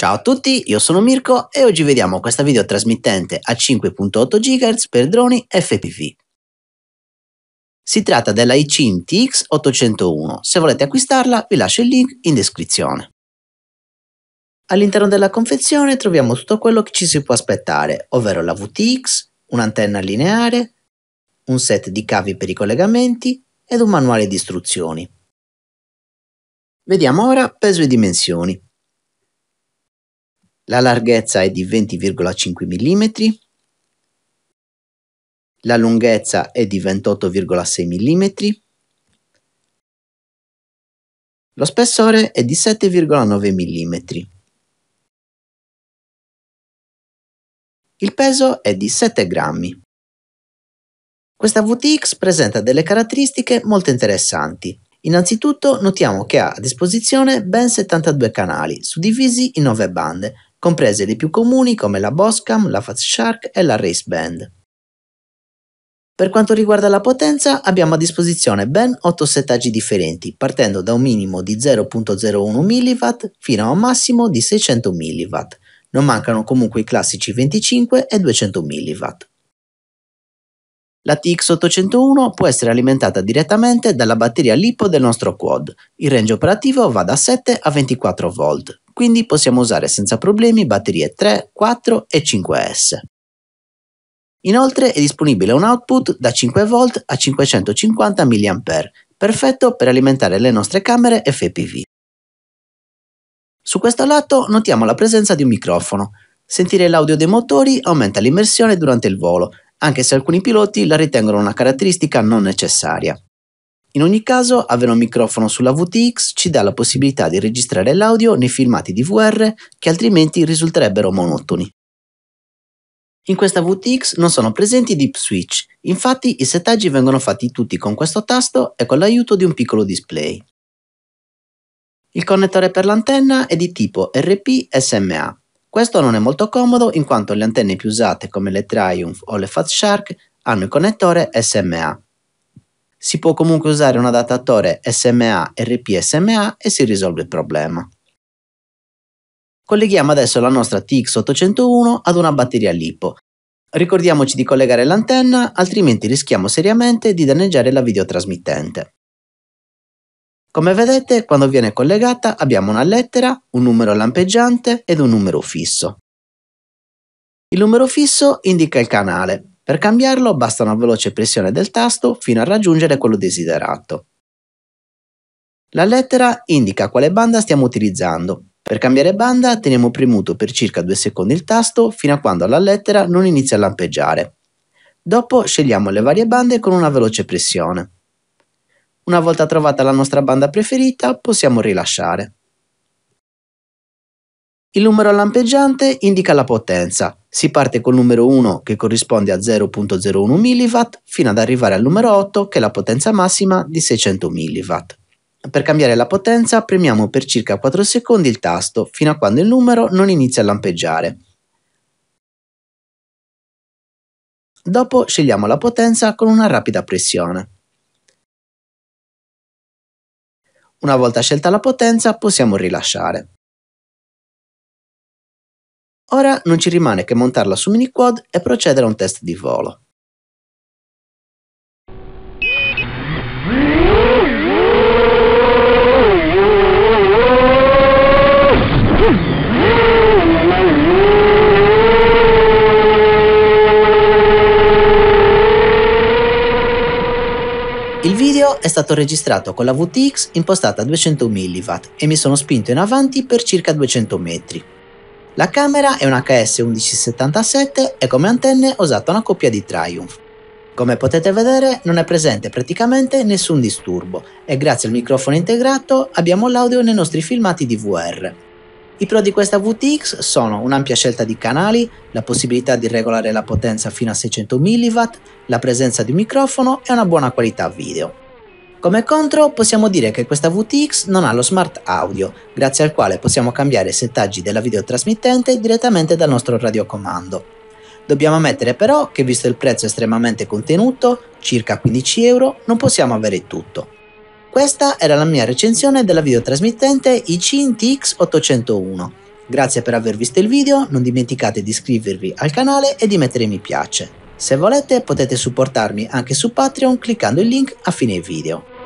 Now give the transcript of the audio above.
Ciao a tutti, io sono Mirko e oggi vediamo questa videotrasmittente a 5.8 GHz per droni FPV. Si tratta della iCIM TX801, se volete acquistarla vi lascio il link in descrizione. All'interno della confezione troviamo tutto quello che ci si può aspettare, ovvero la VTX, un'antenna lineare, un set di cavi per i collegamenti ed un manuale di istruzioni. Vediamo ora peso e dimensioni la larghezza è di 20,5 mm, la lunghezza è di 28,6 mm, lo spessore è di 7,9 mm. Il peso è di 7 grammi. Questa VTX presenta delle caratteristiche molto interessanti. Innanzitutto notiamo che ha a disposizione ben 72 canali, suddivisi in 9 bande, comprese le più comuni come la Boscam, la Fast Shark e la Race Band. Per quanto riguarda la potenza, abbiamo a disposizione ben 8 settaggi differenti, partendo da un minimo di 0.01 mW fino a un massimo di 600 mW. Non mancano comunque i classici 25 e 200 mW. La TX 801 può essere alimentata direttamente dalla batteria LiPo del nostro quad. Il range operativo va da 7 a 24 V, quindi possiamo usare senza problemi batterie 3, 4 e 5S. Inoltre è disponibile un output da 5V a 550 mAh, perfetto per alimentare le nostre camere FPV. Su questo lato notiamo la presenza di un microfono. Sentire l'audio dei motori aumenta l'immersione durante il volo anche se alcuni piloti la ritengono una caratteristica non necessaria. In ogni caso, avere un microfono sulla VTX ci dà la possibilità di registrare l'audio nei filmati DVR che altrimenti risulterebbero monotoni. In questa VTX non sono presenti deep switch, infatti i settaggi vengono fatti tutti con questo tasto e con l'aiuto di un piccolo display. Il connettore per l'antenna è di tipo RP-SMA questo non è molto comodo in quanto le antenne più usate come le Triumph o le Fat Shark hanno il connettore SMA. Si può comunque usare un adattatore SMA RP-SMA e si risolve il problema. Colleghiamo adesso la nostra TX801 ad una batteria LiPo. Ricordiamoci di collegare l'antenna, altrimenti rischiamo seriamente di danneggiare la videotrasmittente. Come vedete, quando viene collegata abbiamo una lettera, un numero lampeggiante ed un numero fisso. Il numero fisso indica il canale. Per cambiarlo basta una veloce pressione del tasto fino a raggiungere quello desiderato. La lettera indica quale banda stiamo utilizzando. Per cambiare banda teniamo premuto per circa 2 secondi il tasto fino a quando la lettera non inizia a lampeggiare. Dopo scegliamo le varie bande con una veloce pressione. Una volta trovata la nostra banda preferita possiamo rilasciare. Il numero lampeggiante indica la potenza. Si parte col numero 1 che corrisponde a 0.01 mW fino ad arrivare al numero 8 che è la potenza massima di 600 mW. Per cambiare la potenza premiamo per circa 4 secondi il tasto fino a quando il numero non inizia a lampeggiare. Dopo scegliamo la potenza con una rapida pressione. Una volta scelta la potenza possiamo rilasciare. Ora non ci rimane che montarla su mini quad e procedere a un test di volo. Il video è stato registrato con la VTX impostata a 200 mW e mi sono spinto in avanti per circa 200 metri. La camera è una hs 1177 e come antenne ho usato una coppia di Triumph. Come potete vedere non è presente praticamente nessun disturbo e grazie al microfono integrato abbiamo l'audio nei nostri filmati DVR. I pro di questa VTX sono un'ampia scelta di canali, la possibilità di regolare la potenza fino a 600 mW, la presenza di un microfono e una buona qualità video. Come contro possiamo dire che questa VTX non ha lo smart audio, grazie al quale possiamo cambiare i settaggi della videotrasmittente direttamente dal nostro radiocomando. Dobbiamo ammettere però che visto il prezzo estremamente contenuto, circa 15 non possiamo avere tutto. Questa era la mia recensione della videotrasmittente ICIN TX801. Grazie per aver visto il video, non dimenticate di iscrivervi al canale e di mettere mi piace. Se volete potete supportarmi anche su Patreon cliccando il link a fine video.